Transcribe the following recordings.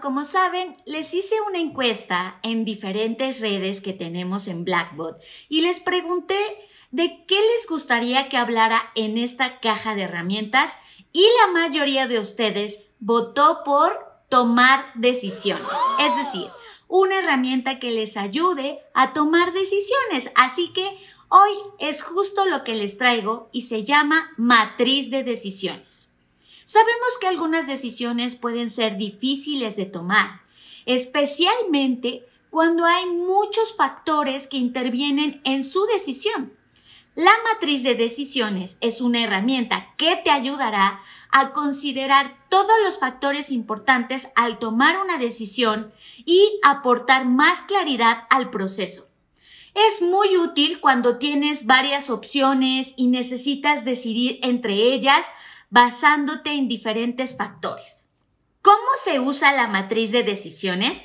como saben, les hice una encuesta en diferentes redes que tenemos en Blackboard y les pregunté de qué les gustaría que hablara en esta caja de herramientas y la mayoría de ustedes votó por tomar decisiones. Es decir, una herramienta que les ayude a tomar decisiones. Así que hoy es justo lo que les traigo y se llama matriz de decisiones. Sabemos que algunas decisiones pueden ser difíciles de tomar, especialmente cuando hay muchos factores que intervienen en su decisión. La matriz de decisiones es una herramienta que te ayudará a considerar todos los factores importantes al tomar una decisión y aportar más claridad al proceso. Es muy útil cuando tienes varias opciones y necesitas decidir entre ellas basándote en diferentes factores. ¿Cómo se usa la matriz de decisiones?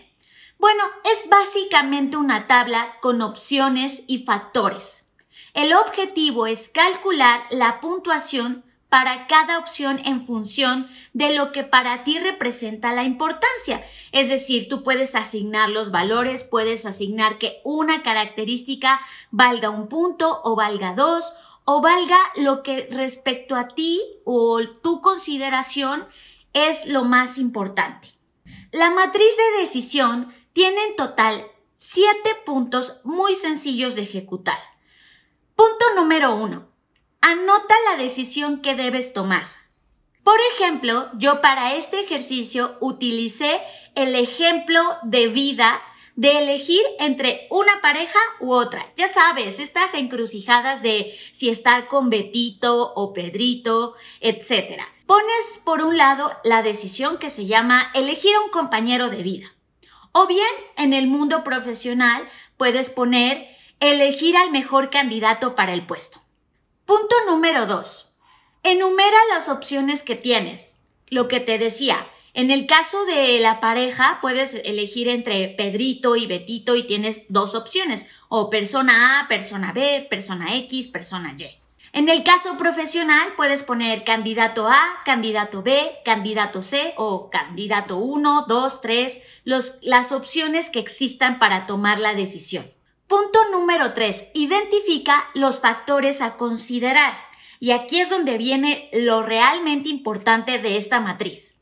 Bueno, es básicamente una tabla con opciones y factores. El objetivo es calcular la puntuación para cada opción en función de lo que para ti representa la importancia. Es decir, tú puedes asignar los valores, puedes asignar que una característica valga un punto o valga dos o valga lo que respecto a ti o tu consideración es lo más importante. La matriz de decisión tiene en total siete puntos muy sencillos de ejecutar. Punto número uno. Anota la decisión que debes tomar. Por ejemplo, yo para este ejercicio utilicé el ejemplo de vida de elegir entre una pareja u otra. Ya sabes, estas encrucijadas de si estar con Betito o Pedrito, etc. Pones por un lado la decisión que se llama elegir un compañero de vida. O bien, en el mundo profesional, puedes poner elegir al mejor candidato para el puesto. Punto número 2. Enumera las opciones que tienes. Lo que te decía, en el caso de la pareja, puedes elegir entre Pedrito y Betito y tienes dos opciones, o persona A, persona B, persona X, persona Y. En el caso profesional, puedes poner candidato A, candidato B, candidato C o candidato 1, 2, 3, las opciones que existan para tomar la decisión. Punto número 3. Identifica los factores a considerar. Y aquí es donde viene lo realmente importante de esta matriz.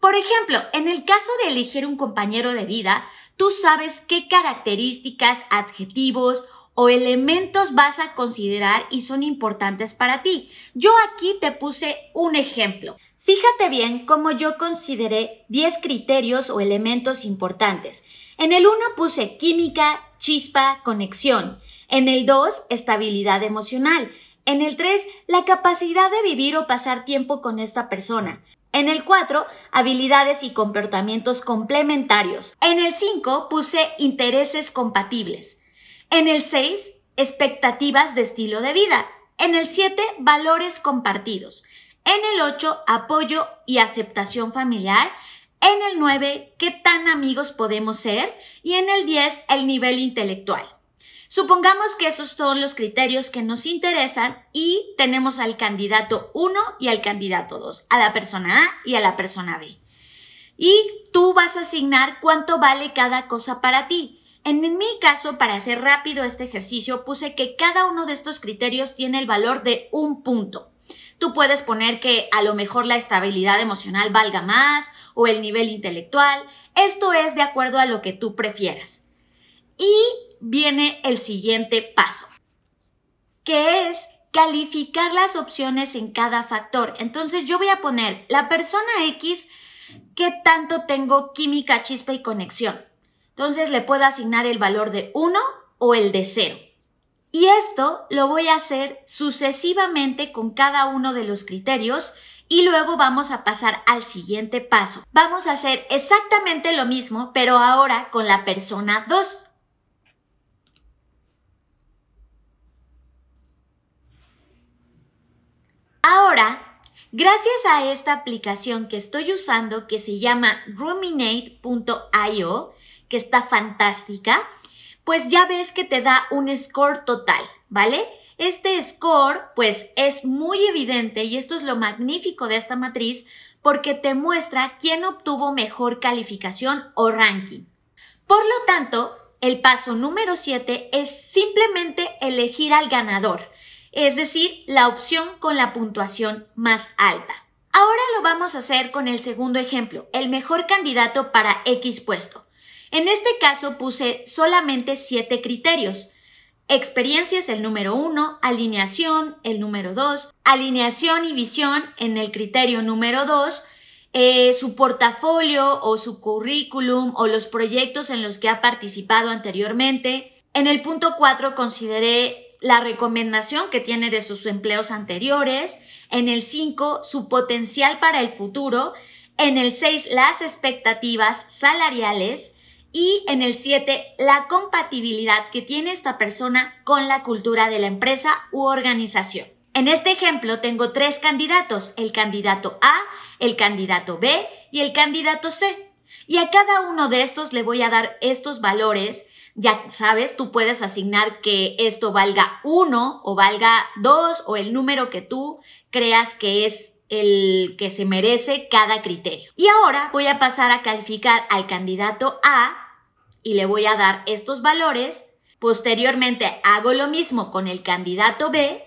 Por ejemplo, en el caso de elegir un compañero de vida, tú sabes qué características, adjetivos o elementos vas a considerar y son importantes para ti. Yo aquí te puse un ejemplo. Fíjate bien cómo yo consideré 10 criterios o elementos importantes. En el 1 puse química, chispa, conexión. En el 2, estabilidad emocional. En el 3, la capacidad de vivir o pasar tiempo con esta persona. En el 4, habilidades y comportamientos complementarios. En el 5, puse intereses compatibles. En el 6, expectativas de estilo de vida. En el 7, valores compartidos. En el 8, apoyo y aceptación familiar. En el 9, qué tan amigos podemos ser. Y en el 10, el nivel intelectual. Supongamos que esos son los criterios que nos interesan y tenemos al candidato 1 y al candidato 2, a la persona A y a la persona B. Y tú vas a asignar cuánto vale cada cosa para ti. En mi caso, para hacer rápido este ejercicio, puse que cada uno de estos criterios tiene el valor de un punto. Tú puedes poner que a lo mejor la estabilidad emocional valga más o el nivel intelectual. Esto es de acuerdo a lo que tú prefieras. Y viene el siguiente paso, que es calificar las opciones en cada factor. Entonces yo voy a poner la persona X, ¿qué tanto tengo química, chispa y conexión? Entonces le puedo asignar el valor de 1 o el de 0. Y esto lo voy a hacer sucesivamente con cada uno de los criterios y luego vamos a pasar al siguiente paso. Vamos a hacer exactamente lo mismo, pero ahora con la persona 2. Ahora, gracias a esta aplicación que estoy usando que se llama ruminate.io, que está fantástica, pues ya ves que te da un score total, ¿vale? Este score, pues, es muy evidente y esto es lo magnífico de esta matriz porque te muestra quién obtuvo mejor calificación o ranking. Por lo tanto, el paso número 7 es simplemente elegir al ganador es decir, la opción con la puntuación más alta. Ahora lo vamos a hacer con el segundo ejemplo, el mejor candidato para X puesto. En este caso puse solamente siete criterios. Experiencia es el número uno, alineación el número dos, alineación y visión en el criterio número 2, eh, su portafolio o su currículum o los proyectos en los que ha participado anteriormente. En el punto 4 consideré la recomendación que tiene de sus empleos anteriores, en el 5 su potencial para el futuro, en el 6 las expectativas salariales y en el 7 la compatibilidad que tiene esta persona con la cultura de la empresa u organización. En este ejemplo tengo tres candidatos, el candidato A, el candidato B y el candidato C. Y a cada uno de estos le voy a dar estos valores ya sabes, tú puedes asignar que esto valga 1 o valga 2 o el número que tú creas que es el que se merece cada criterio. Y ahora voy a pasar a calificar al candidato A y le voy a dar estos valores. Posteriormente hago lo mismo con el candidato B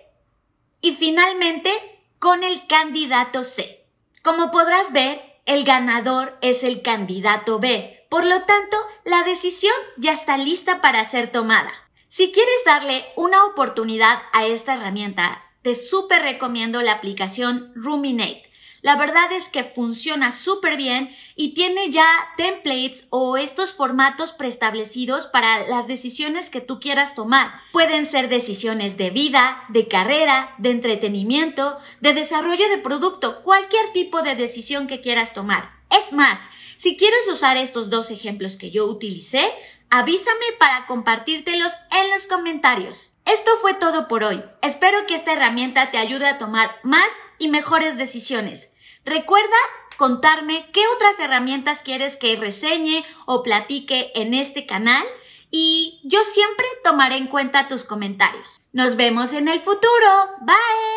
y finalmente con el candidato C. Como podrás ver, el ganador es el candidato B por lo tanto, la decisión ya está lista para ser tomada. Si quieres darle una oportunidad a esta herramienta, te súper recomiendo la aplicación Ruminate. La verdad es que funciona súper bien y tiene ya templates o estos formatos preestablecidos para las decisiones que tú quieras tomar. Pueden ser decisiones de vida, de carrera, de entretenimiento, de desarrollo de producto, cualquier tipo de decisión que quieras tomar. Es más, si quieres usar estos dos ejemplos que yo utilicé, avísame para compartírtelos en los comentarios. Esto fue todo por hoy. Espero que esta herramienta te ayude a tomar más y mejores decisiones. Recuerda contarme qué otras herramientas quieres que reseñe o platique en este canal y yo siempre tomaré en cuenta tus comentarios. Nos vemos en el futuro. Bye.